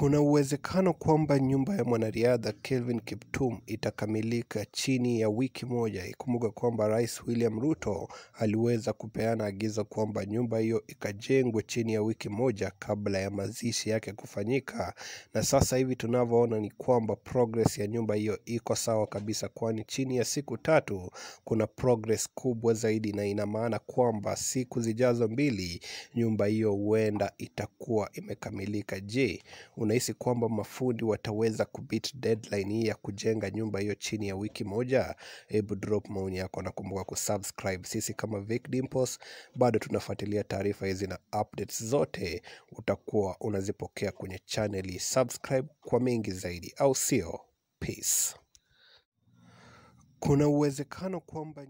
Kuna uwezekano kwamba nyumba ya mwanariadha Kelvin Kiptum itakamilika chini ya wiki moja. Ikumbuka kwamba Rais William Ruto aliweza kupeana agizo kwamba nyumba hiyo ikajengwe chini ya wiki moja kabla ya mazishi yake kufanyika, na sasa hivi tunavyoona ni kwamba progress ya nyumba hiyo iko sawa kabisa, kwani chini ya siku tatu kuna progress kubwa zaidi, na ina maana kwamba siku zijazo mbili nyumba hiyo huenda itakuwa imekamilika. Je, Unahisi kwamba mafundi wataweza kubit deadline hii ya kujenga nyumba hiyo chini ya wiki moja? Hebu drop maoni yako, nakumbuka kusubscribe. Sisi kama Vic Dimples bado tunafuatilia taarifa hizi na updates zote utakuwa unazipokea kwenye hii. Subscribe kwa mengi zaidi, au sio? Peace. Kuna uwezekano kwamba